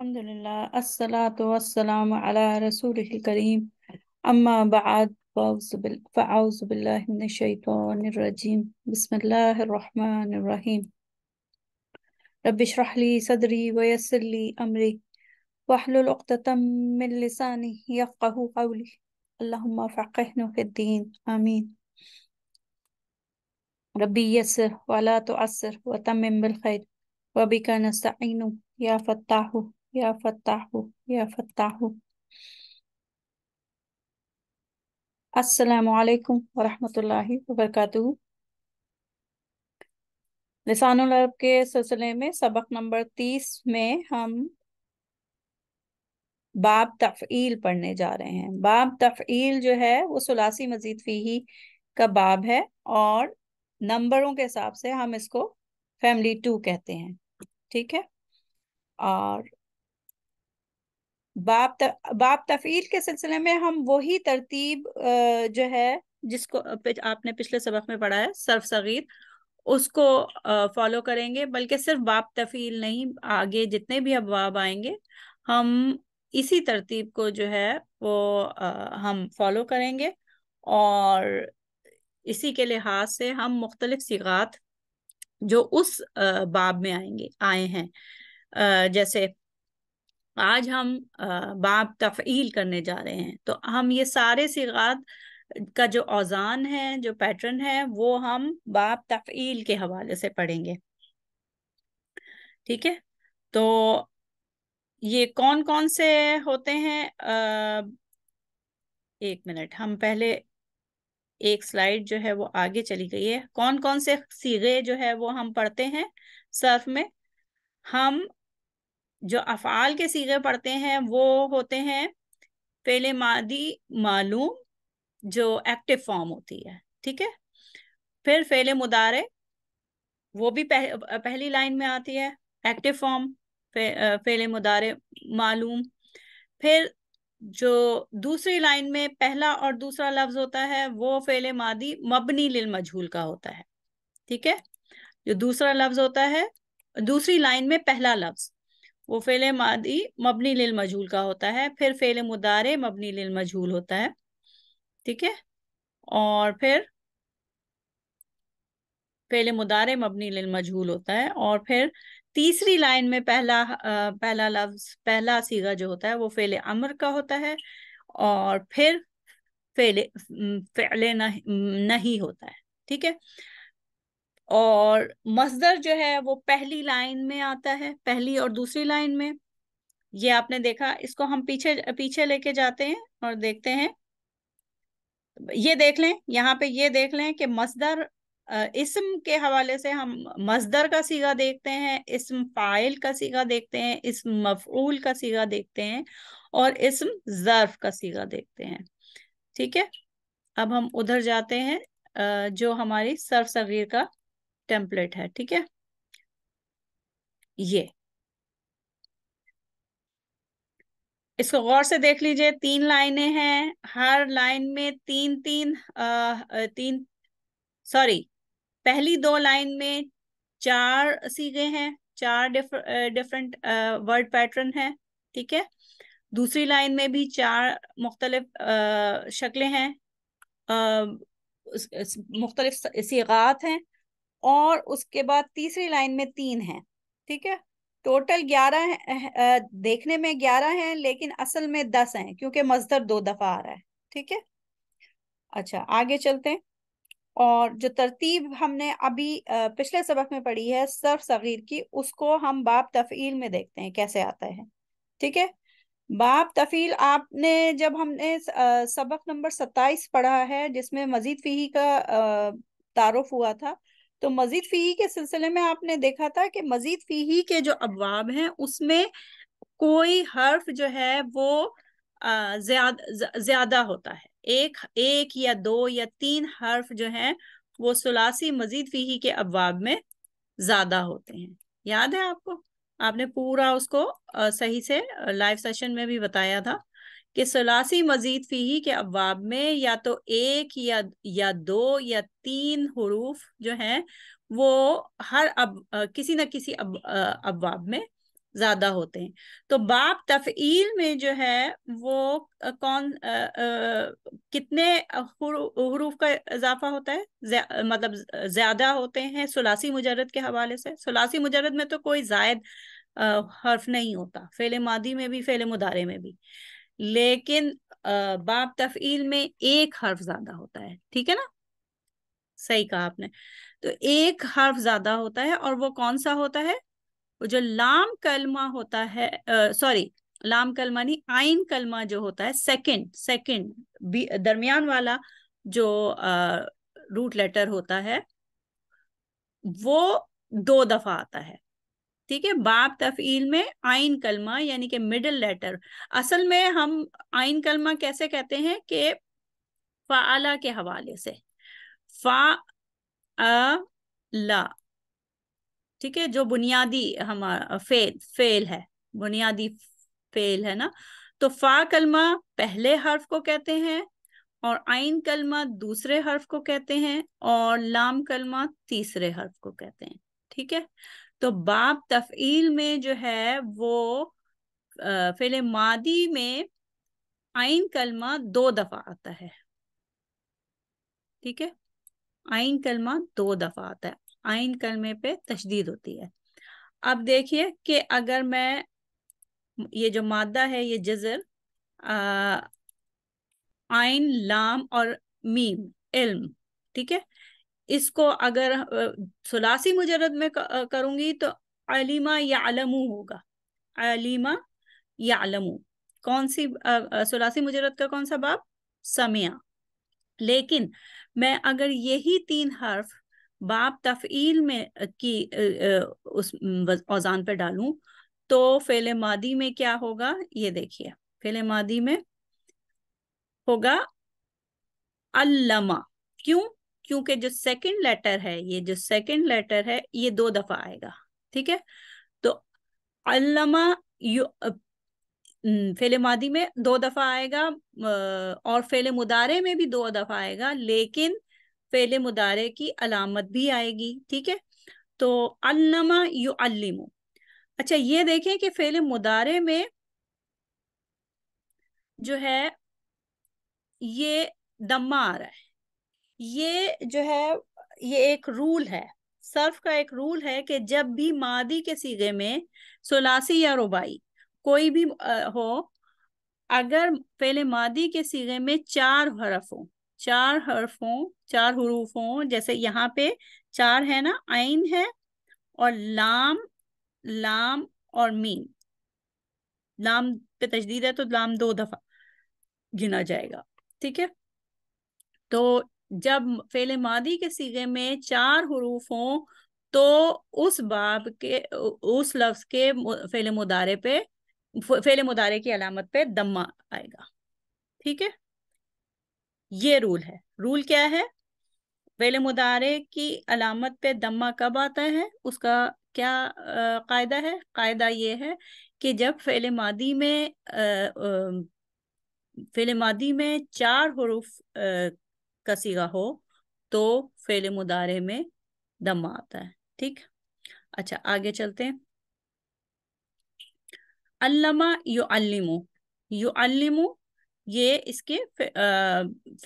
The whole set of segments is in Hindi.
الحمد لله الصلاة والسلام على رسوله الكريم أما بعد فأعوذ بالله من الشيطان الرجيم بسم الله الرحمن الرحيم رب اشرح لي صدري ويسر لي أمري واحلل عقدة من لساني يفقه قولي اللهم فقهنا في الدين آمين ربي يسر ولا تعسر وتمم بالخير وبك نستعين يا فتاح يا فتاح يا فتاح अस्सलाम वालेकुम वरहमतुल्लाहि वबरकातुहू के सिलसिले में सबक नंबर तीस में हम बाब तफ़ील पढ़ने जा रहे हैं बाब तफ़ील जो है वो सुलासी मजीद फ़ीही का बाब है और नंबरों के हिसाब से हम इसको फैमिली टू कहते हैं ठीक है और बाप त, बाप तफील के सिलसिले में हम वही तरतीब जो है जिसको आपने पिछले सबक में पढ़ा है सर्फ सगीर उसको फॉलो करेंगे बल्कि सिर्फ बाप तफील नहीं आगे जितने भी अबवाब आएंगे हम इसी तरतीब को जो है वो हम फॉलो करेंगे और इसी के लिहाज से हम मुख्तलिफ सिगात जो उस बाब में आएंगे आए हैं जैसे आज हम बाप तफ़ील करने जा रहे हैं तो हम ये सारे सिगात का जो औजान है जो पैटर्न है वो हम बाप तफ़ील के हवाले से पढ़ेंगे ठीक है तो ये कौन कौन से होते हैं आ, एक मिनट हम पहले एक स्लाइड जो है वो आगे चली गई है कौन कौन से सीगे जो है वो हम पढ़ते हैं सर्फ में हम जो अफ़ाल के सीगे पढ़ते हैं वो होते हैं फेले मादी मालूम जो एक्टिव फॉर्म होती है ठीक है फिर फेले मुदारे वो भी पह, पहली लाइन में आती है एक्टिव फॉर्म फे, फेले मुदारे मालूम फिर जो दूसरी लाइन में पहला और दूसरा लफ्ज होता है वो फेले मादी मबनी लिल मजहूल का होता है ठीक है जो दूसरा लफ्ज होता है दूसरी लाइन में पहला लफ्ज वो फेल मादी मबनी लिल मजहूल का होता है फिर फेल मुदारे मबनी लिल मजहूल होता है ठीक है और फिर फेल मुदारे मबनी लिल मजहूल होता है और फिर तीसरी लाइन में पहला पहला लफ्ज पहला सीगा जो होता है वो फेल अमर का होता है और फिर फेले फेले नहीं होता है ठीक है और मजदर जो है वो पहली लाइन में आता है पहली और दूसरी लाइन में ये आपने देखा इसको हम पीछे पीछे लेके जाते हैं और देखते हैं ये देख लें यहाँ पे ये देख लें कि मजदर इसम के हवाले से हम मजदर का सीगा देखते हैं इसम फाइल का सीगा देखते हैं इसम मफूल का सीगा देखते हैं और इसम जर्फ का सीगा देखते हैं ठीक है अब हम उधर जाते हैं जो हमारी सर्फ सगीर का टेम्पलेट है ठीक है ये इसको गौर से देख लीजिए तीन लाइनें हैं हर लाइन में तीन तीन आ, तीन सॉरी पहली दो लाइन में चार सीगे हैं चार डिफर, डिफरेंट वर्ड पैटर्न है ठीक है दूसरी लाइन में भी चार मुख्तलिफ शक्लें हैं मुख्तलिफ सीगात हैं और उसके बाद तीसरी लाइन में तीन है ठीक है टोटल ग्यारह देखने में ग्यारह हैं लेकिन असल में दस हैं क्योंकि मजदर दो दफा आ रहा है ठीक है अच्छा आगे चलते हैं और जो तरतीब हमने अभी पिछले सबक में पढ़ी है सर्फ सगीर की उसको हम बाप तफील में देखते हैं कैसे आता है ठीक है बाप तफील आपने जब हमने सबक नंबर सत्ताईस पढ़ा है जिसमें मजीद फी का तारुफ हुआ था तो मजीद फी के सिलसिले में आपने देखा था कि मजीद फी के जो अबाब हैं उसमें कोई हर्फ जो है वो ज्यादा ज्यादा होता है एक एक या दो या तीन हर्फ जो है वो सलासी मजीद फी के अबाब में ज्यादा होते हैं याद है आपको आपने पूरा उसको सही से लाइव सेशन में भी बताया था कि सलासी मजीद फी के अबाब में या तो एक या या दो या तीन हरूफ जो हैं वो हर अब किसी न किसी अब अबाब में ज्यादा होते हैं तो बाप तफ़ील में जो है वो कौन आ, आ, कितने हरूफ का इजाफा होता है ज्या, मतलब ज्यादा होते हैं सलासी मुजरद के हवाले से सलासी मुजरद में तो कोई जायद हर्फ नहीं होता फेले मादी में भी फेले मुदारे में भी लेकिन बाप तफील में एक हर्फ ज्यादा होता है ठीक है ना सही कहा आपने तो एक हर्फ ज्यादा होता है और वो कौन सा होता है वो जो लाम कलमा होता है सॉरी लाम कलमा नहीं आइन कलमा जो होता है सेकंड सेकंड दरमियान वाला जो आ, रूट लेटर होता है वो दो दफा आता है ठीक है बाप तफील में आइन कलमा यानी कि मिडल लेटर असल में हम आइन कलमा कैसे कहते हैं कि फाला के हवाले से फा आ, ला ठीक है जो बुनियादी हमारा फेल फेल है बुनियादी फेल है ना तो फा कलमा पहले हर्फ को कहते हैं और आइन कलमा दूसरे हर्फ को कहते हैं और लाम कलमा तीसरे हर्फ को कहते हैं ठीक है तो बाप तफ़ील में जो है वो फिल मादी में आइन कलमा दो दफ़ा आता है ठीक है आइन कलमा दो दफ़ा आता है आइन कलमे पे तशदीद होती है अब देखिए कि अगर मैं ये जो मादा है ये जजर आइन लाम और मीम इल्म ठीक है इसको अगर सलासी मुजरद में करूंगी तो अलीमा या होगा अलीमा या कौन सी सलासी मुजरद का कौन सा बाब समिया लेकिन मैं अगर यही तीन हर्फ बाप तफ़ील में की उस औजान पर डालूं तो फेल मादी में क्या होगा ये देखिए फेल मादी में होगा अल्लमा क्यों क्योंकि जो सेकंड लेटर है ये जो सेकंड लेटर है ये दो दफा आएगा ठीक है तो अल्लामा यू फेले मादी में दो दफा आएगा और फेले मुदारे में भी दो दफा आएगा लेकिन फेले मुदारे की अलामत भी आएगी ठीक है तो अल्लामा यू अल्लिमो अच्छा ये देखें कि फेले मुदारे में जो है ये दम्मा आ रहा है ये जो है ये एक रूल है सर्फ का एक रूल है कि जब भी मादी के सीगे में सोलासी या रुबाई कोई भी हो अगर पहले मादी के सीगे में चार हरफ हो चार हरफों चार हरूफ जैसे यहाँ पे चार है ना आइन है और लाम लाम और मीम लाम पे तजदीद है तो लाम दो दफा गिना जाएगा ठीक है तो जब फेले मादी के सीगे में चार हरूफ हों तो उस बाब के उस लफ्ज के फेले मुदारे पे फेले मुदारे की अलामत पे दम्मा आएगा ठीक है ये रूल है रूल क्या है फेले मुदारे की अलामत पे दम्मा कब आता है उसका क्या कायदा है कायदा ये है कि जब फेले मादी में आ, आ, मादी में चार हरूफ कसीगा सीगा हो तो फेले मुदारे में दम आता है ठीक अच्छा आगे चलते हैं अल्लामा यु अल्लिमो यु अल्लिमो ये इसके फे,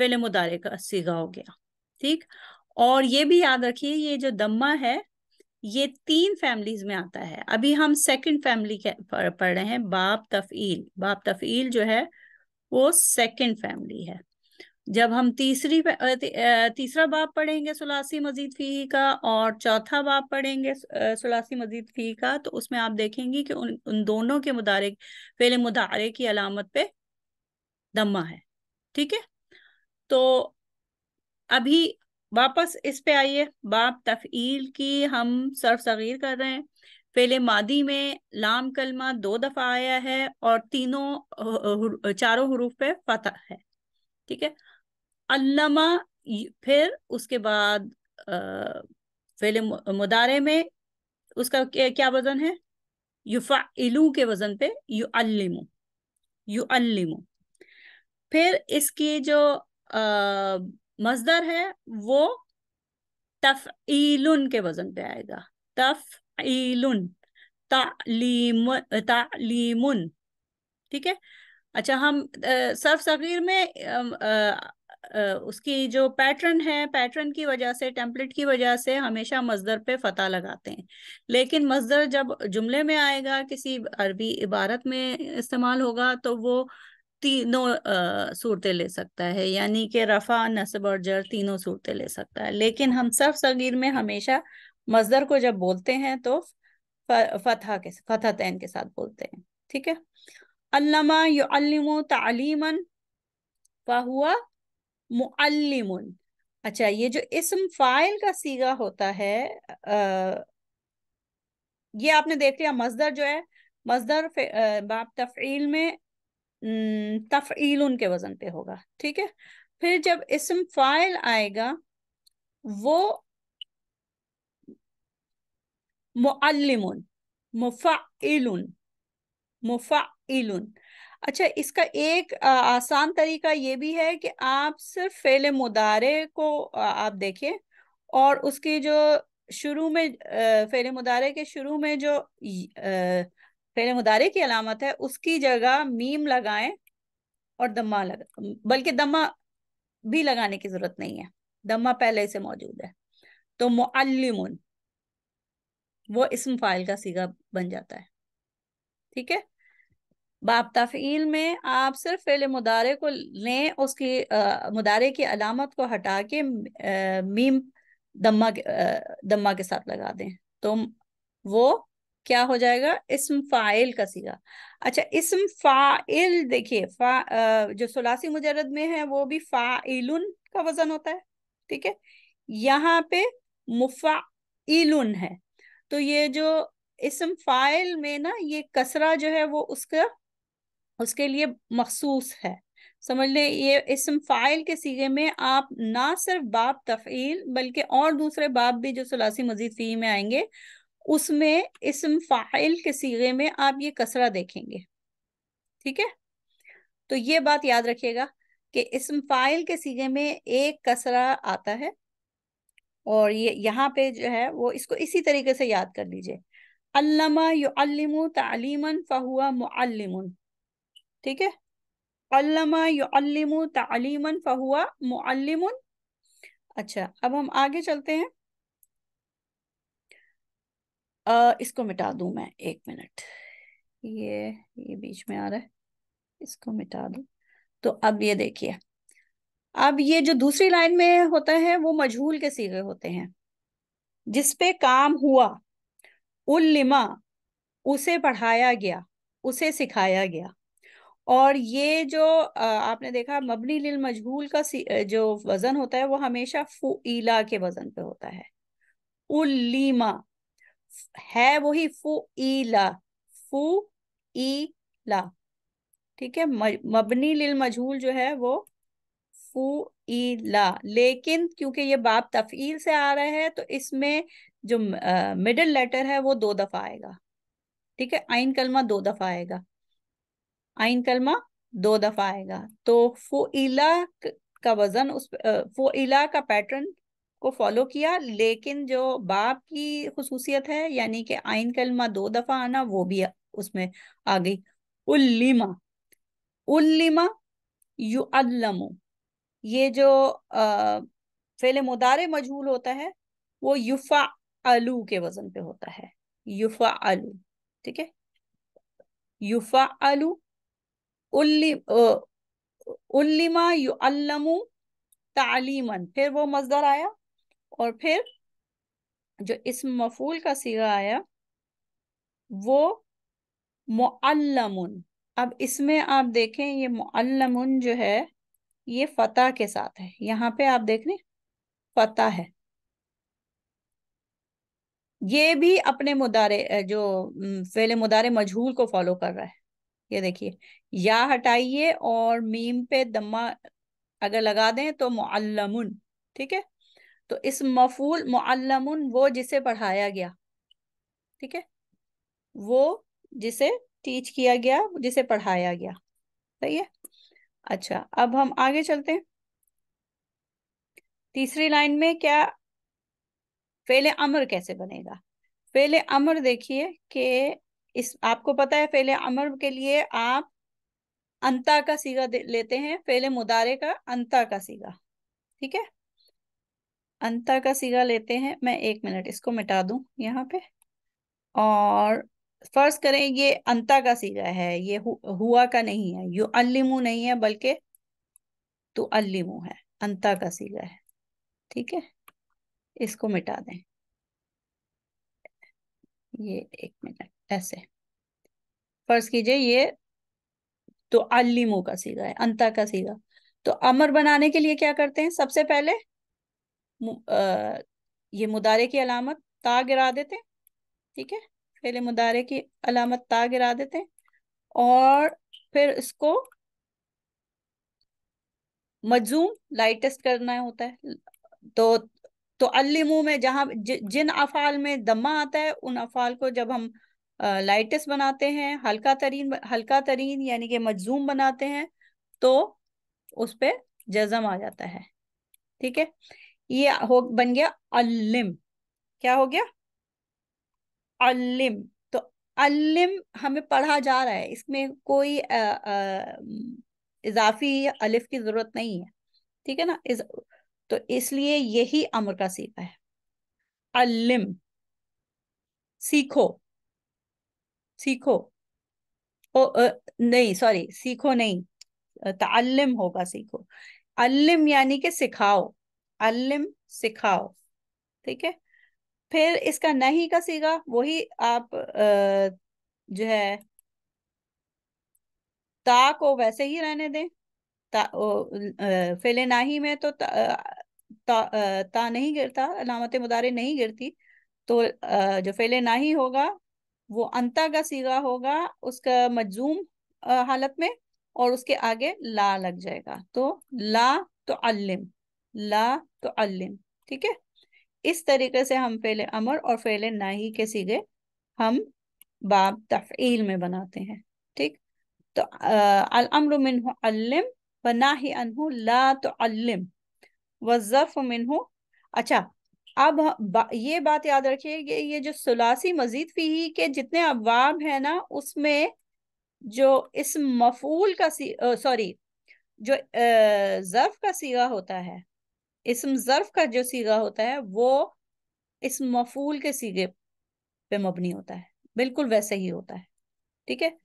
आ, मुदारे का सीगा हो गया ठीक और ये भी याद रखिए ये जो दम्मा है ये तीन फैमिलीज में आता है अभी हम सेकंड फैमिली पढ़ रहे हैं बाप तफील बाप तफील जो है वो सेकंड फैमिली है जब हम तीसरी तीसरा बाप पढ़ेंगे सुलासी मजीद फी का और चौथा बाप पढ़ेंगे सुलासी मजीद फी का तो उसमें आप देखेंगे कि उन उन दोनों के मुदारे फेले मुदारे की अलामत पे दम्मा है ठीक है तो अभी वापस इस पे आइए बाप तफ़ील की हम सर्फ सगीर कर रहे हैं फेले मादी में लाम कलमा दो दफ़ा आया है और तीनों चारों हरूफ पे फतह है ठीक है अल्लामा फिर उसके बाद फेले मुदारे में उसका क्या वजन है युफा इलू के वजन पे यु अलिमो यु अलिमो फिर इसकी जो अः मजदर है वो तफ़ीलुन के वजन पे आएगा तफ तफ़ीलुन तालीम तालीमुन ठीक है अच्छा हम सर्फ सगीर में आ, आ, उसकी जो पैटर्न है पैटर्न की वजह से टेम्पलेट की वजह से हमेशा मजदर पे फता लगाते हैं लेकिन मजदर जब जुमले में आएगा किसी अरबी इबारत में इस्तेमाल होगा तो वो तीनों सूरतें ले सकता है यानी कि रफा नसब और जर तीनों सूरतें ले सकता है लेकिन हम सर्फ सगीर में हमेशा मजदर को जब बोलते हैं तो फतह के फतह तैन के साथ बोलते हैं ठीक है अल्लामा युअल्लिम तालीमन फ़ाहुआ मुअल्लिमुन अच्छा ये जो इसम फाइल का सीगा होता है आ, ये आपने देख लिया मजदर जो है मजदर बाप तफ़ील में तफ़ील उनके वजन पे होगा ठीक है फिर जब इसम फाइल आएगा वो मुअल्लिमुन मुफ़ाइलुन मुफ़ा इलुन अच्छा इसका एक आसान तरीका ये भी है कि आप सिर्फ फेले मुदारे को आप देखें और उसकी जो शुरू में फेले मुदारे के शुरू में जो फेले मुदारे की अलामत है उसकी जगह मीम लगाएं और दम्मा लगा बल्कि दम्मा भी लगाने की जरूरत नहीं है दम्मा पहले से मौजूद है तो मुअल्लिमुन वो इसम फाइल का सीगा बन जाता है ठीक है बाप तफ़ील में आप सिर्फ फेल मुदारे को लें उसकी आ, मुदारे की अलामत को हटा के आ, मीम दम्मा आ, दम्मा के साथ लगा दें तो वो क्या हो जाएगा इसम फ़ाइल का सीगा अच्छा इसम फ़ाइल देखिए फा आ, जो सलासी मुजरद में है वो भी फ़ाइलुन का वज़न होता है ठीक है यहाँ पे मुफ़ाइलुन है तो ये जो इसम फ़ाइल में ना ये कसरा जो है वो उसका उसके लिए मखसूस है समझ लें ये इसम फाइल के सीगे में आप ना सिर्फ बाप तफ़ील बल्कि और दूसरे बाप भी जो सलासी मजीद फी में आएंगे उसमें इसम फाइल के सीगे में आप ये कसरा देखेंगे ठीक है तो ये बात याद रखिएगा कि इसम फाइल के सीगे में एक कसरा आता है और ये यहाँ पे जो है वो इसको इसी तरीके से याद कर लीजिए अल्लामा युअल्लिमु तालीमन फ़हुआ मुअल्लिमुन ठीक है तालीमन फहुआ मुअल्लिमुन अच्छा अब हम आगे चलते हैं आ, इसको मिटा दू मैं एक मिनट ये ये बीच में आ रहा है इसको मिटा दू तो अब ये देखिए अब ये जो दूसरी लाइन में होता है वो मजहूल के सीगे होते हैं जिसपे काम हुआ उल्लिमा उसे पढ़ाया गया उसे सिखाया गया और ये जो आपने देखा मबनी लिल मजहूल का जो वजन होता है वो हमेशा फुला के वजन पे होता है उलीमा है वही फु ला ठीक है मबनी लिल मजहूल जो है वो फुला लेकिन क्योंकि ये बाप तफील से आ रहा है तो इसमें जो मिडिल लेटर है वो दो दफा आएगा ठीक है आइन कलमा दो दफा आएगा आइन कलमा दो दफा आएगा तो फो इला का वजन उस फो इला का पैटर्न को फॉलो किया लेकिन जो बाप की खसूसियत है यानी कि आइन कलमा दो दफा आना वो भी उसमें आ गई उल्लिमा उल्लिमा यु ये जो फेले मुदारे मजहूल होता है वो युफा अलू के वजन पे होता है युफा अलू ठीक है युफा अलू उल्लिमा युअल्लमु तालीमन फिर वो मजदर आया और फिर जो इस मफूल का सीगा आया वो मुअल्लमुन अब इसमें आप देखें ये मुअल्लमुन जो है ये फतेह के साथ है यहाँ पे आप देख रहे फतह है ये भी अपने मुदारे जो फेले मुदारे मजहूल को फॉलो कर रहा है ये देखिए या हटाइए और मीम पे दम्मा अगर लगा दें तो मुअल्लमुन ठीक है तो इस मफूल मुअल्लमुन वो जिसे पढ़ाया गया ठीक है वो जिसे टीच किया गया जिसे पढ़ाया गया सही है अच्छा अब हम आगे चलते हैं तीसरी लाइन में क्या फेले अमर कैसे बनेगा फेले अमर देखिए कि इस आपको पता है फेले अमर के लिए आप अंता का सीगा लेते हैं फेले मुदारे का अंता का सीगा ठीक है अंता का सीगा लेते हैं मैं एक मिनट इसको मिटा दूं यहाँ पे और फर्ज करें ये अंता का सीगा है ये हु, हुआ का नहीं है यू अल्लिमू नहीं है बल्कि तो अल्लिमू है अंता का सीगा है ठीक है इसको मिटा दें ये एक मिनट ऐसे फर्ज कीजिए ये तो अलिमो का सीधा है अंता का सीधा तो अमर बनाने के लिए क्या करते हैं सबसे पहले आ, ये मुदारे की अलामत ता गिरा देते हैं ठीक है पहले मुदारे की अलामत ता गिरा देते हैं और फिर इसको मजूम लाइटेस्ट करना होता है तो तो अलिमू में जहाँ जिन अफाल में दमा आता है उन अफाल को जब हम लाइटेस्ट बनाते हैं हल्का तरीन हल्का तरीन यानी कि मजजूम बनाते हैं तो उस पर जजम आ जाता है ठीक है ये हो बन गया अलिम क्या हो गया अलिम तो अलिम हमें पढ़ा जा रहा है इसमें कोई आ, आ, इजाफी अलिफ की जरूरत नहीं है ठीक है ना इस तो इसलिए यही अमर का सीखा है अलिम सीखो सीखो ओ, आ, नहीं सॉरी सीखो नहीं तालिम होगा सीखो अल्लिम यानी कि सिखाओ अल्लिम सिखाओ ठीक है फिर इसका नहीं का सीगा वही आप आ, जो है ता को वैसे ही रहने दें फेले नाही में तो ता, ता, ता नहीं गिरता अलामत मुदारे नहीं गिरती तो जो फेले नाही होगा वो अंता का सीगा होगा उसका मजूम हालत में और उसके आगे ला लग जाएगा तो ला तो अल्लिम ला तो अल्लिम ठीक है इस तरीके से हम फेले अमर और फेले नाही के सीगे हम बाब तफ़ील में बनाते हैं ठीक तो अल अमर मिनहु अल्लिम व नाहि अनहु ला तो अल्लिम व मिनहु अच्छा अब ये बात याद रखिए कि ये जो सुलासी मजीद फी के जितने अवाम है ना उसमें जो इस मफूल का सॉरी जो जर्फ का सीगा होता है इसम जर्फ का जो सीगा होता है वो इस मफूल के सीगे पे मबनी होता है बिल्कुल वैसे ही होता है ठीक है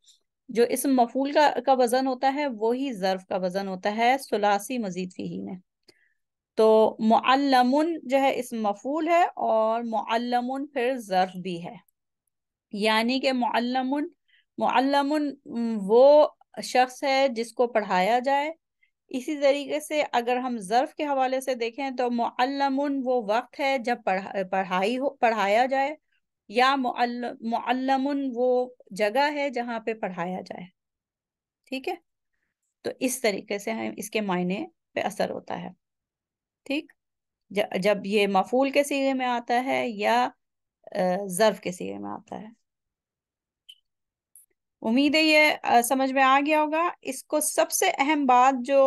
जो इस मफूल का का वजन होता है वही जर्फ का वजन होता है सुलासी मजीद फी में तो मुअल्लमुन जो है इस मफूल है और मुअल्लमुन फिर ज़र्फ भी है यानी कि मुअल्लमुन मुअल्लमुन वो शख्स है जिसको पढ़ाया जाए इसी तरीके से अगर हम ज़र्फ़ के हवाले से देखें तो मुअल्लमुन वो वक्त है जब पढ़ा पढ़ाई हो पढ़ाया जाए या मुअल्लमुन वो जगह है जहाँ पे पढ़ाया जाए ठीक है तो इस तरीके से हम इसके मायने पे असर होता है ठीक जब ये मफूल के सीगे में आता है या जर्फ के सीगे में आता है उम्मीद है ये समझ में आ गया होगा इसको सबसे अहम बात जो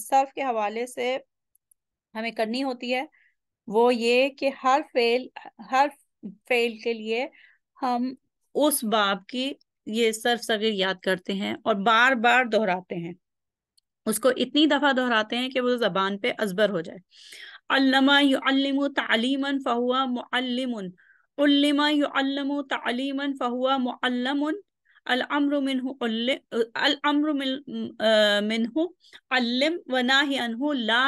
सर्फ के हवाले से हमें करनी होती है वो ये कि हर फेल हर फेल के लिए हम उस बाब की ये सर्फ सगीर याद करते हैं और बार बार दोहराते हैं उसको इतनी दफा दोहराते हैं कि वो जबान पे अजबर हो जाए अल्लमा युअल्लिमु तालीमन फहुआ मुअल्लिमुन उल्लिमा तालीमन फहुआ मिनहु मिनहु ला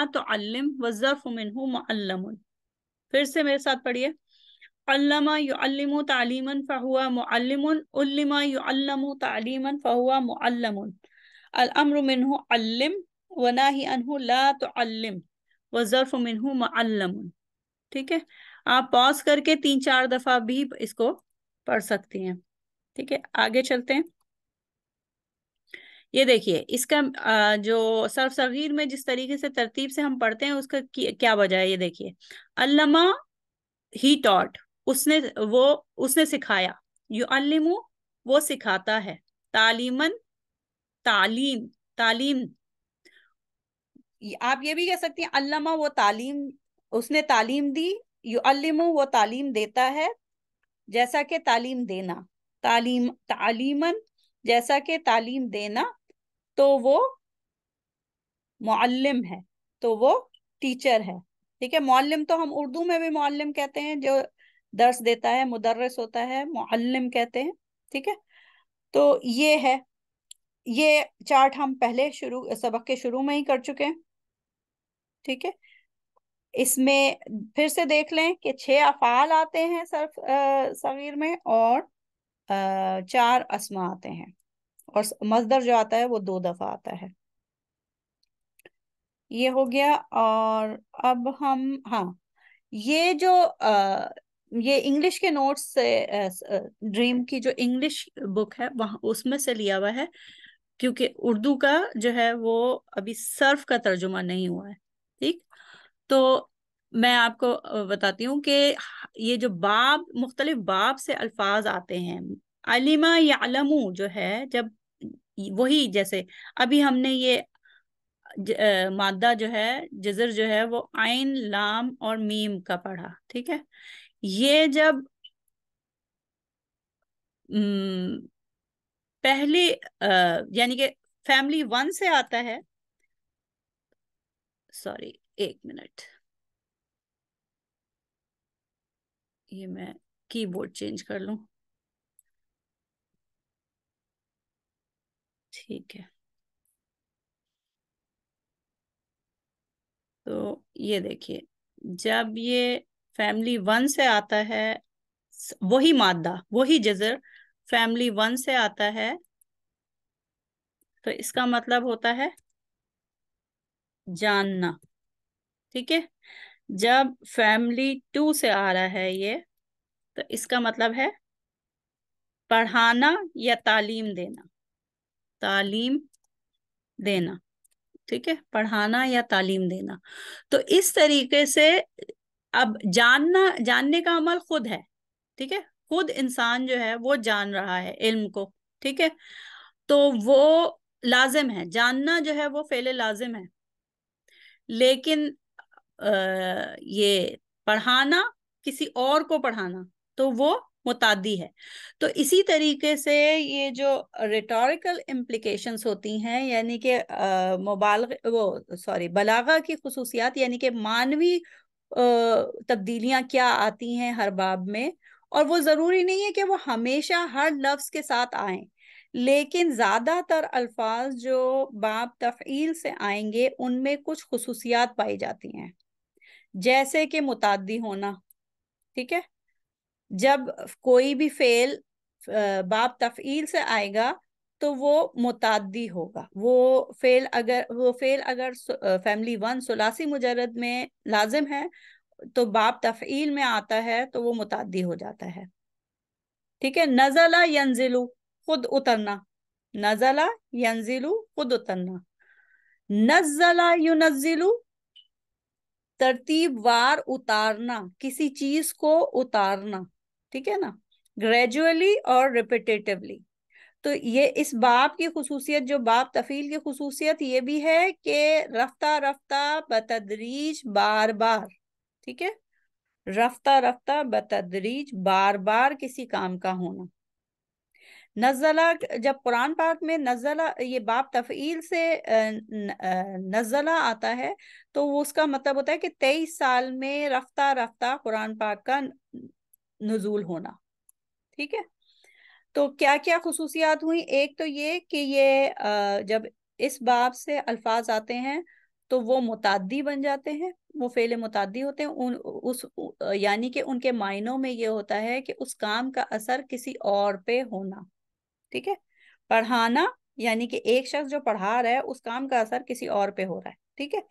फिर से मेरे साथ पढ़िए अल्लमा तालीमन फहुआ मुअल्लिमुन उल्लिमा तालीमन फहुआ मुअल्लमुन الامر منه علم وناهي عنه لا تعلم अल्लिम منه معلم ठीक है आप पॉज करके तीन चार दफा भी इसको पढ़ सकती हैं ठीक है आगे चलते हैं ये देखिए इसका जो सर्फ सगीर में जिस तरीके से तरतीब से हम पढ़ते हैं उसका क्या वजह है ये देखिए अल्लमा ही टॉट उसने वो उसने सिखाया यू अल्लिमु वो सिखाता है तालीमन तालीम तालीम आप ये भी कह सकती हैं अल्लामा वो तालीम उसने तालीम दी युअल्लिमु वो तालीम देता है जैसा कि तालीम देना तालीम तालीमन जैसा कि तालीम देना तो वो मुअल्लिम है तो वो टीचर है ठीक है मुअल्लिम तो हम उर्दू में भी मुअल्लिम कहते हैं जो दर्स देता है मुदर्रस होता है मुअल्लिम कहते हैं ठीक है तो ये है ये चार्ट हम पहले शुरू सबक के शुरू में ही कर चुके हैं ठीक है इसमें फिर से देख लें कि छह अफाल आते हैं सर्फ सगीर में और आ, चार असमा आते हैं और मजदर जो आता है वो दो दफा आता है ये हो गया और अब हम हाँ ये जो आ, ये इंग्लिश के नोट्स से ड्रीम की जो इंग्लिश बुक है वहां उसमें से लिया हुआ है क्योंकि उर्दू का जो है वो अभी सर्फ का तर्जुमा नहीं हुआ है ठीक तो मैं आपको बताती हूँ कि ये जो बाब मुख्तलिफ बाब से अल्फाज आते हैं अलिमा या अलमू जो है जब वही जैसे अभी हमने ये ज, मादा जो है जजर जो है वो आइन लाम और मीम का पढ़ा ठीक है ये जब पहले यानी कि फैमिली वन से आता है सॉरी एक मिनट ये मैं कीबोर्ड चेंज कर लू ठीक है तो ये देखिए जब ये फैमिली वन से आता है वही मादा वही जजर फैमिली वन से आता है तो इसका मतलब होता है जानना ठीक है जब फैमिली टू से आ रहा है ये तो इसका मतलब है पढ़ाना या तालीम देना तालीम देना ठीक है पढ़ाना या तालीम देना तो इस तरीके से अब जानना जानने का अमल खुद है ठीक है खुद इंसान जो है वो जान रहा है इल्म को ठीक है तो वो लाजिम है जानना जो है वो फेले लाजिम है लेकिन आ, ये पढ़ाना किसी और को पढ़ाना तो वो मुतादी है तो इसी तरीके से ये जो रिटोरिकल इम्प्लीकेशन होती हैं यानी कि मोबाल वो सॉरी बलागा की खसूसियात यानी कि मानवी तब्दीलियां क्या आती हैं हर बाब में और वो जरूरी नहीं है कि वो हमेशा हर लफ्ज के साथ आए लेकिन ज्यादातर अल्फाज जो बाप तफ़ील से आएंगे उनमें कुछ खसूसियात पाई जाती हैं जैसे कि मुतादी होना ठीक है जब कोई भी फेल बाप तफ़ील से आएगा तो वो मुतादी होगा वो फेल अगर वो फेल अगर फैमिली वन सलासी मुजरद में लाजिम है तो बाप तफ़ील में आता है तो वो मुतादी हो जाता है ठीक है नजला यंजिलू खुद उतरना नजला यंजिलू खुद उतरना नजला युनजिलू तरतीब वार उतारना किसी चीज को उतारना ठीक है ना ग्रेजुअली और रिपीटेटिवली तो ये इस बाप की खसूसियत जो बाप तफील की खसूसियत ये भी है कि रफ्ता रफ्ता बतदरीज बार बार ठीक है रफ्ता रफ्ता बतदरीज बार बार किसी काम का होना नजला जब कुरान पाक में नजला ये बाप तफ़ील से नजला आता है तो वो उसका मतलब होता है कि तेईस साल में रफ्ता रफ्ता कुरान पाक का नजूल होना ठीक है तो क्या क्या खसूसियात हुई एक तो ये कि ये जब इस बाप से अल्फाज आते हैं तो वो मुतादी बन जाते हैं वो फेले मुतादी होते हैं उन उस यानी कि उनके मायनों में ये होता है कि उस काम का असर किसी और पे होना ठीक है पढ़ाना यानी कि एक शख्स जो पढ़ा रहा है उस काम का असर किसी और पे हो रहा है ठीक है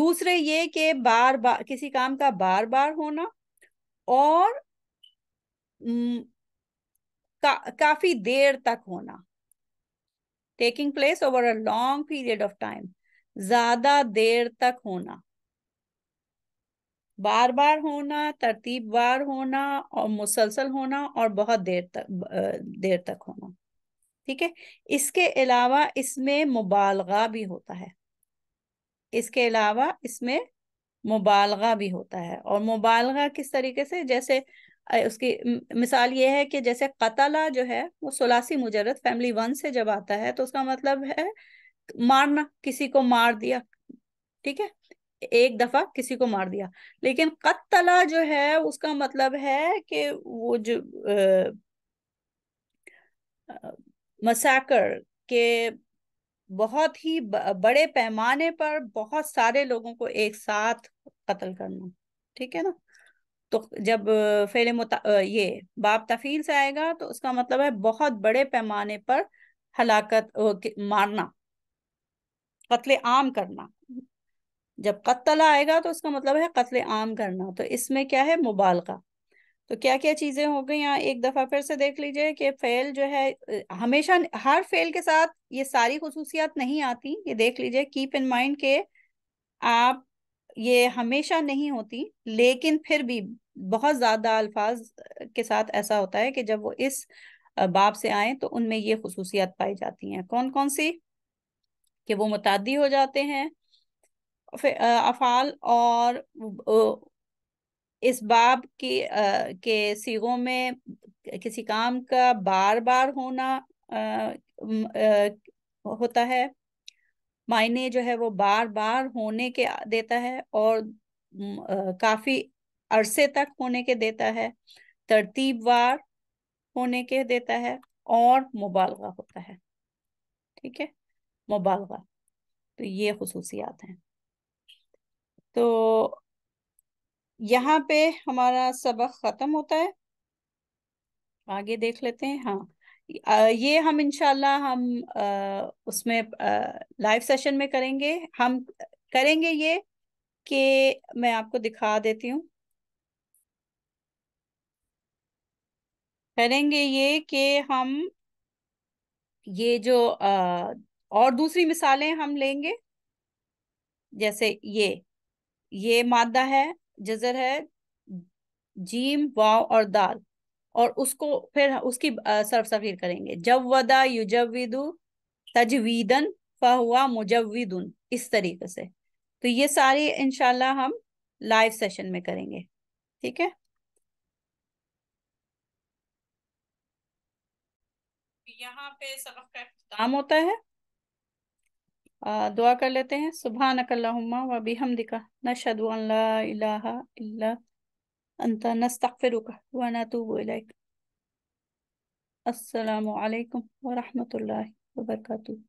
दूसरे ये कि बार बार किसी काम का बार बार होना और का, काफी देर तक होना taking place over a long period of time ज्यादा देर तक होना बार बार होना तरतीब बार होना और मुसलसल होना और बहुत देर तक देर तक होना ठीक है इसके अलावा इसमें मुबालगा भी होता है इसके अलावा इसमें मुबालगा भी होता है और मुबालगा किस तरीके से जैसे उसकी मिसाल ये है कि जैसे कतला जो है वो सोलासी मुजरद फैमिली वन से जब आता है तो उसका मतलब है मारना किसी को मार दिया ठीक है एक दफा किसी को मार दिया लेकिन कत्तला जो है उसका मतलब है कि वो जो मसाकर के बहुत ही बड़े पैमाने पर बहुत सारे लोगों को एक साथ कत्ल करना ठीक है ना तो जब फेल ये बाप तफील से आएगा तो उसका मतलब है बहुत बड़े पैमाने पर हलाकत मारना कत्ले आम करना जब कत्तला आएगा तो उसका मतलब है कत्ले आम करना तो इसमें क्या है मुबालका तो क्या क्या चीजें हो गई यहाँ एक दफा फिर से देख लीजिए कि फेल जो है हमेशा हर फेल के साथ ये सारी खसूसियात नहीं आती ये देख लीजिए कीप इन माइंड के आप ये हमेशा नहीं होती लेकिन फिर भी बहुत ज्यादा अल्फाज के साथ ऐसा होता है कि जब वो इस बाप से आए तो उनमें ये खसूसियात पाई जाती हैं कौन कौन सी कि वो मुतादी हो जाते हैं अफाल और इस बाब की आ, के सीगों में किसी काम का बार बार होना आ, आ, होता है मायने जो है वो बार बार होने के देता है और काफी अरसे तक होने के देता है वार होने के देता है और मुबालगा होता है ठीक है मुबालगा तो ये खसूसियात हैं तो यहाँ पे हमारा सबक ख़त्म होता है आगे देख लेते हैं हाँ ये हम इनशाला हम उसमें लाइव सेशन में करेंगे हम करेंगे ये कि मैं आपको दिखा देती हूँ करेंगे ये कि हम ये जो आ, और दूसरी मिसालें हम लेंगे जैसे ये ये मादा है जजर है जीम वाव और दाल और उसको फिर उसकी सर्फ सफीर करेंगे जब वदा युजविदु तजवीदन फहुआ मुजविदुन इस तरीके से तो ये सारी इनशाला हम लाइव सेशन में करेंगे ठीक है यहाँ पे सबक का होता है दुआ कर लेते हैं सुबह नकल्लाहुम्मा व बिहमदिका नशद अंत नस्तफ़िरुका व नतूब इलैक अस्सलाम वालेकुम